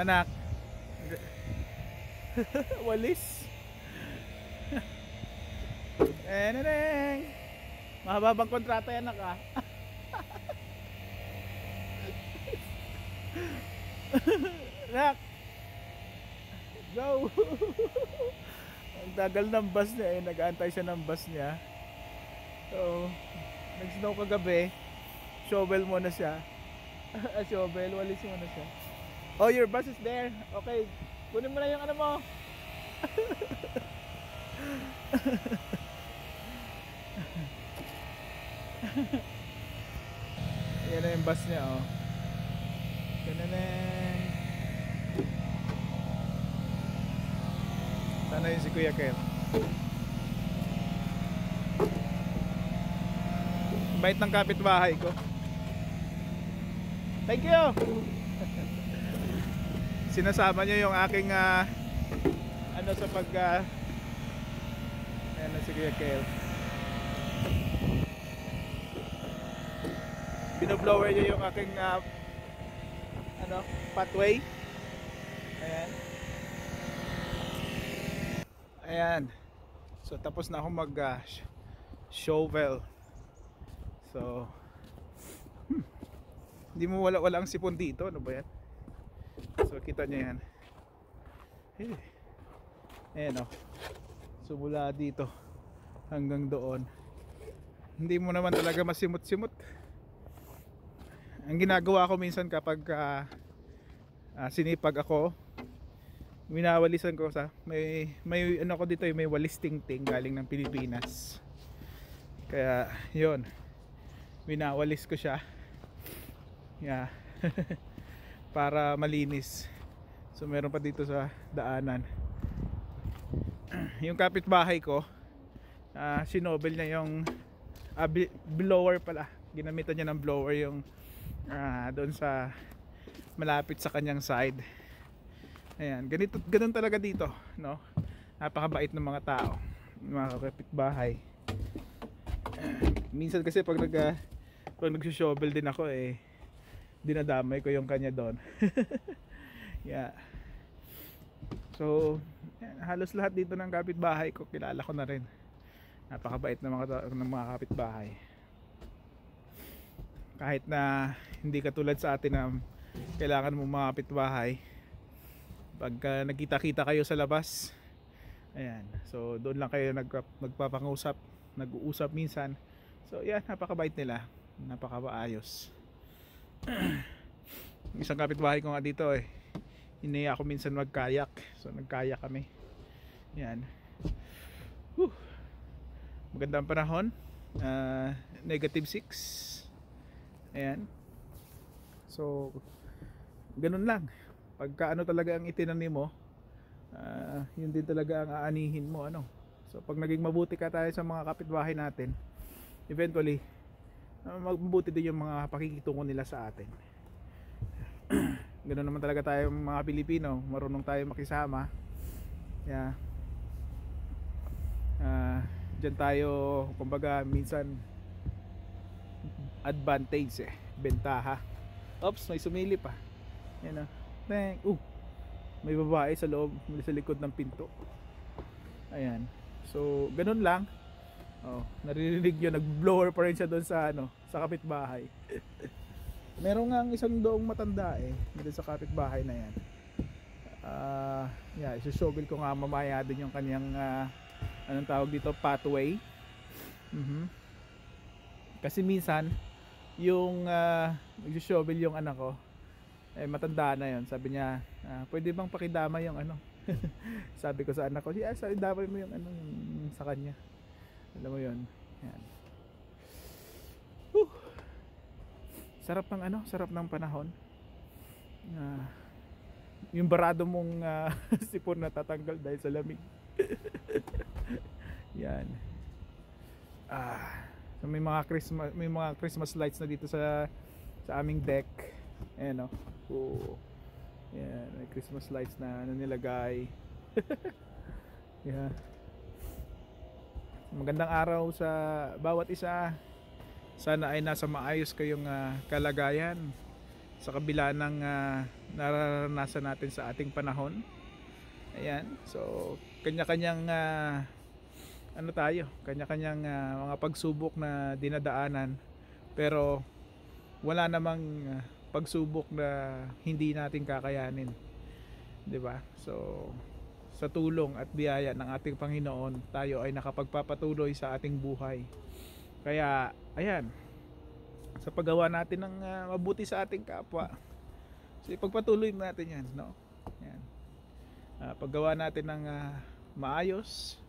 anak walis Eneneng. Eh, Mahaba bang kontrata yan anak ah? anak Go. Ang tagal ng bus niya eh. Nag-aantay siya ng bus niya. So, nag-snow kagabi. Shovel mo na siya. Shovel, walis na siya. Oh, your bus is there. Okay. Kunin mo na yung ano mo. Yan na yung bus niya, oh. Tananen. Sana yun si Kuya Ken. Bait ng kapitbahay ko. Thank you! sinasama nyo yung aking uh, ano sa pag uh, ayan na si Kuya Kel binoblower nyo yung aking uh, ano, pathway ayan ayan so tapos na akong mag uh, shovel so hmm, hindi mo wala wala ang sipon dito ano ba yan So kita niya yan. Hey. Ayan oh. So mula dito hanggang doon. Hindi mo naman talaga masimot-simot. Ang ginagawa ko minsan kapag uh, uh, sinipag ako, minawalisan ko sa may may ano ko dito, eh, may walisting tingting galing ng Pilipinas. Kaya 'yon. Minawalis ko siya. Yeah. para malinis so meron pa dito sa daanan yung kapitbahay ko uh, ah, sinobel niya yung uh, blower pala ginamitan niya ng blower yung uh, doon sa malapit sa kanyang side ayan ganito, ganun talaga dito no? napakabait ng mga tao mga kapitbahay minsan kasi pag nag uh, pag nagsushovel din ako eh dinadamay ko yung kanya doon yeah so halos lahat dito ng kapitbahay ko kilala ko na rin napakabait ng mga, ng mga kapitbahay kahit na hindi katulad sa atin na kailangan mo mga kapitbahay pagka nagkita-kita kayo sa labas ayan so doon lang kayo nag, nagpapangusap nag-uusap minsan so yeah napakabait nila ayos isang kapitbahay ko nga dito eh inaya ako minsan magkayak so nagkayak kami yan Whew. magandang panahon uh, negative 6 ayan so ganun lang pagka ano talaga ang itinanim mo uh, yun din talaga ang aanihin mo ano so pag naging mabuti ka tayo sa mga kapitbahay natin eventually Ah, magbubuti din yung mga pakikitungo nila sa atin ganoon naman talaga tayo mga Pilipino marunong tayo makisama yeah. uh, dyan tayo kumbaga minsan advantage eh bentaha oops may sumili pa ah. yan o Thank. Uh, may babae sa loob sa likod ng pinto ayan so ganoon lang Oh, naririnig nyo, nag-blower pa rin siya doon sa ano, sa kapitbahay. Meron nga ang isang doong matanda eh, dito sa kapitbahay na 'yan. Ah, uh, yeah, isusogel ko nga mamaya din yung kaniyang uh, anong tawag dito, pathway. Mhm. Mm Kasi minsan yung uh, ah, nagsushovel yung anak ko eh matanda na yon sabi niya uh, pwede bang pakidama yung ano sabi ko sa anak ko yeah, sabi damay mo yung ano yung, sa kanya alam mo yon yan Whew. sarap ng ano sarap ng panahon uh, yung barado mong uh, sipon na tatanggal dahil sa lamig yan ah so may mga Christmas may mga Christmas lights na dito sa sa aming deck ayan o oh. yan may Christmas lights na ano nilagay yeah Magandang araw sa bawat isa. Sana ay nasa maayos kayong uh, kalagayan sa kabila ng uh, nararanasan natin sa ating panahon. Ayan. So, kanya-kanyang uh, ano tayo, kanya-kanyang uh, mga pagsubok na dinadaanan. Pero wala namang uh, pagsubok na hindi natin kakayanin. 'Di ba? So, sa tulong at biyaya ng ating Panginoon, tayo ay nakapagpapatuloy sa ating buhay. Kaya, ayan, sa paggawa natin ng uh, mabuti sa ating kapwa, so ipagpatuloy natin yan, no? Yan. Uh, ah, paggawa natin ng uh, maayos,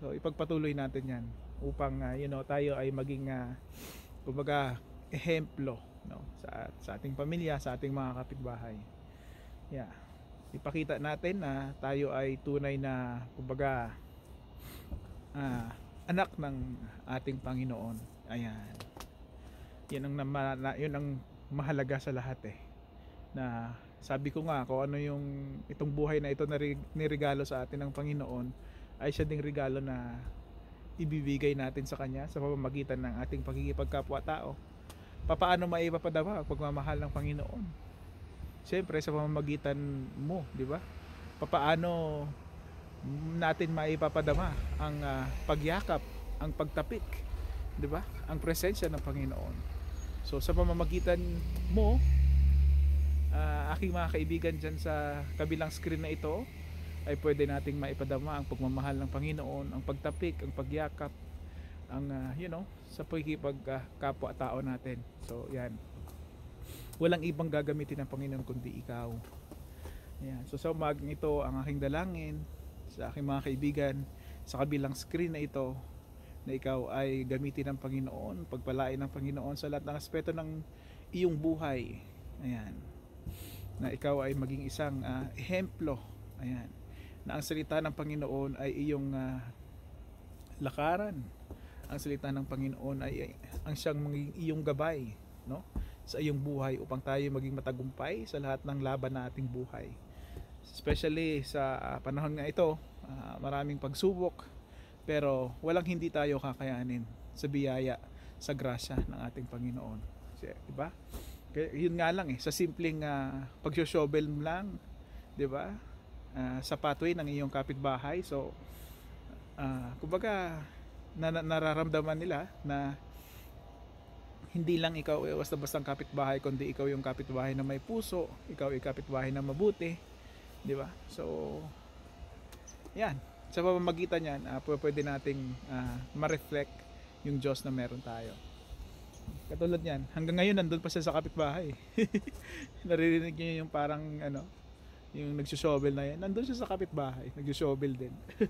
so ipagpatuloy natin yan upang uh, you know tayo ay maging uh, kumbaga ehemplo no sa sa ating pamilya, sa ating mga kapitbahay. Yeah ipakita natin na tayo ay tunay na kumbaga uh, anak ng ating Panginoon. Ayan. Yan ang, na, yun ang mahalaga sa lahat eh. Na sabi ko nga kung ano yung itong buhay na ito na nirigalo sa atin ng Panginoon ay siya ding regalo na ibibigay natin sa Kanya sa pamamagitan ng ating pagkikipagkapwa-tao. Papaano maipapadama ang pagmamahal ng Panginoon? Siyempre sa pamamagitan mo, di ba? Papaano natin maipapadama ang uh, pagyakap, ang pagtapik, di ba? Ang presensya ng Panginoon. So sa pamamagitan mo, uh, aking mga kaibigan dyan sa kabilang screen na ito, ay pwede nating maipadama ang pagmamahal ng Panginoon, ang pagtapik, ang pagyakap, ang uh, you know, sa pagkikipagkapwa uh, tao natin. So, 'yan walang ibang gagamitin ng Panginoon kundi ikaw. Ayan. So sa umagang ito, ang aking dalangin sa aking mga kaibigan, sa kabilang screen na ito, na ikaw ay gamitin ng Panginoon, pagpalain ng Panginoon sa lahat ng aspeto ng iyong buhay. Ayan. Na ikaw ay maging isang uh, ehemplo. Ayan. Na ang salita ng Panginoon ay iyong uh, lakaran. Ang salita ng Panginoon ay, ay ang siyang maging iyong gabay, no? sa iyong buhay upang tayo maging matagumpay sa lahat ng laban na ating buhay. Especially sa ah, panahon nga ito, uh, maraming pagsubok, pero walang hindi tayo kakayanin sa biyaya, sa grasya ng ating Panginoon. Di ba? Yun nga lang eh, sa simpleng uh, ah, pagsyosyobel lang, di ba? Uh, sa pathway ng iyong kapitbahay. So, uh, kumbaga, na, nararamdaman nila na hindi lang ikaw eh, basta-bastang kapitbahay kundi ikaw yung kapitbahay na may puso ikaw yung kapitbahay na mabuti di ba so yan sa pamamagitan niyan uh, ah, pwede nating uh, ma-reflect yung Diyos na meron tayo katulad niyan hanggang ngayon nandun pa siya sa kapitbahay eh. naririnig niyo yung parang ano yung nagsushovel na yan nandun siya sa kapitbahay nagsushovel din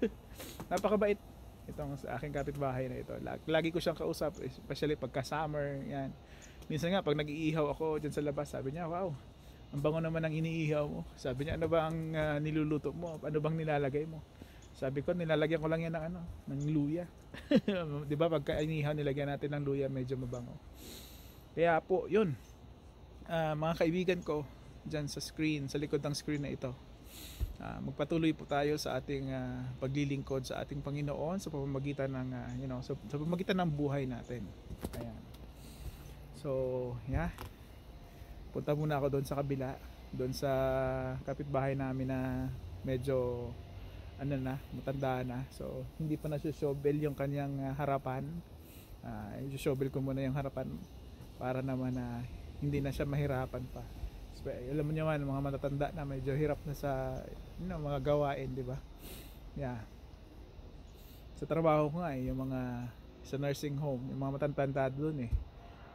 napakabait itong sa aking kapitbahay na ito. Lagi ko siyang kausap, especially pagka summer, yan. Minsan nga, pag nag-iihaw ako diyan sa labas, sabi niya, wow, ang bango naman ng iniihaw mo. Sabi niya, ano ba ang uh, niluluto mo? Ano bang nilalagay mo? Sabi ko, nilalagyan ko lang yan ng ano, ng luya. 'Di ba pagka inihaw nilagyan natin ng luya, medyo mabango. Kaya po, 'yun. Uh, mga kaibigan ko diyan sa screen, sa likod ng screen na ito uh, magpatuloy po tayo sa ating uh, paglilingkod sa ating Panginoon sa pamamagitan ng uh, you know sa, sa pamamagitan ng buhay natin. Ayan. So, yeah. Punta muna ako doon sa kabila, doon sa kapitbahay namin na medyo ano na, matanda na. So, hindi pa na-shovel yung kanyang uh, harapan. Uh, i-shovel ko muna yung harapan para naman na uh, hindi na siya mahirapan pa alam mo naman mga matatanda na medyo hirap na sa you know, mga gawain di ba yeah sa trabaho ko nga eh, yung mga sa nursing home yung mga matatanda doon eh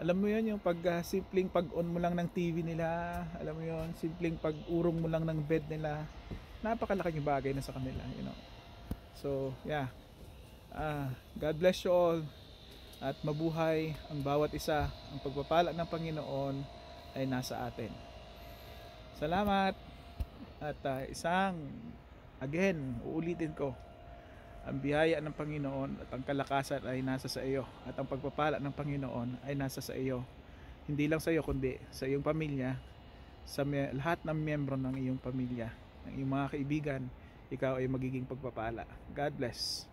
alam mo yon yung pag uh, simpleng pag on mo lang ng TV nila alam mo yon simpleng pag urong mo lang ng bed nila napakalaki napakalaking bagay na sa kanila you know so yeah uh, God bless you all at mabuhay ang bawat isa ang pagpapala ng Panginoon ay nasa atin. Salamat. At uh, isang again, uulitin ko. Ang biyaya ng Panginoon at ang kalakasan ay nasa sa iyo at ang pagpapala ng Panginoon ay nasa sa iyo. Hindi lang sa iyo kundi sa iyong pamilya, sa lahat ng miyembro ng iyong pamilya, ng iyong mga kaibigan, ikaw ay magiging pagpapala. God bless.